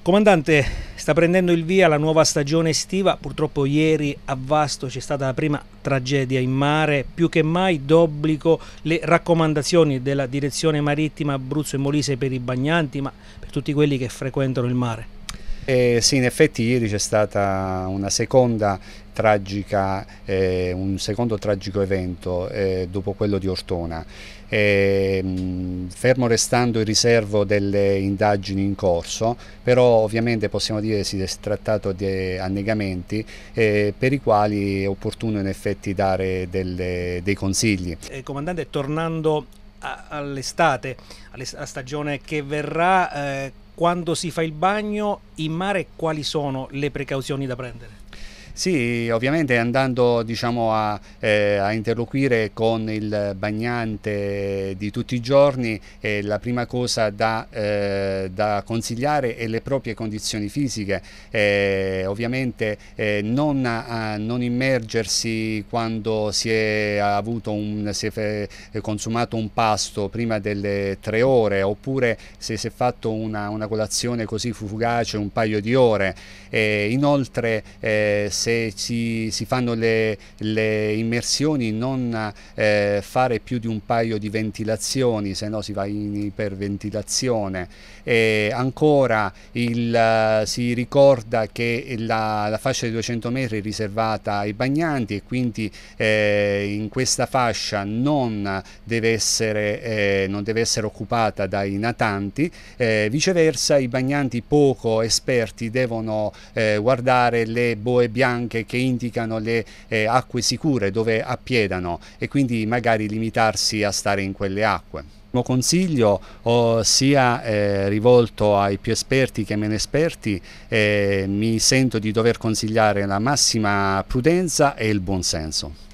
Comandante, sta prendendo il via la nuova stagione estiva, purtroppo ieri a Vasto c'è stata la prima tragedia in mare, più che mai d'obbligo le raccomandazioni della direzione marittima Abruzzo e Molise per i bagnanti, ma per tutti quelli che frequentano il mare. E sì, in effetti ieri c'è stata una seconda tragica, eh, un secondo tragico evento eh, dopo quello di Ortona. E, mm, fermo restando il riservo delle indagini in corso, però ovviamente possiamo dire si è trattato di annegamenti eh, per i quali è opportuno in effetti dare delle, dei consigli. Eh, comandante, tornando all'estate, alla stagione che verrà, eh, quando si fa il bagno in mare quali sono le precauzioni da prendere? Sì, ovviamente andando diciamo, a, eh, a, interloquire con il bagnante di tutti i giorni, eh, la prima cosa da, eh, da, consigliare è le proprie condizioni fisiche. Eh, ovviamente eh, non, a, eh, non, immergersi quando si è, un, si è, consumato un pasto prima delle tre ore, oppure se si è fatto una, una colazione così fugace un paio di ore. inoltre, se se si, si fanno le, le, immersioni non eh, fare più di un paio di ventilazioni, se no si va in iperventilazione. E ancora il, si ricorda che la, la, fascia di 200 metri è riservata ai bagnanti e quindi eh, in questa fascia non deve essere, eh, non deve essere occupata dai natanti, eh, viceversa i bagnanti poco esperti devono eh, guardare le boe bianche bianche che indicano le eh, acque sicure dove appiedano e quindi magari limitarsi a stare in quelle acque. Il mio consiglio oh, sia eh, rivolto ai più esperti che meno esperti, eh, mi sento di dover consigliare la massima prudenza e il buonsenso.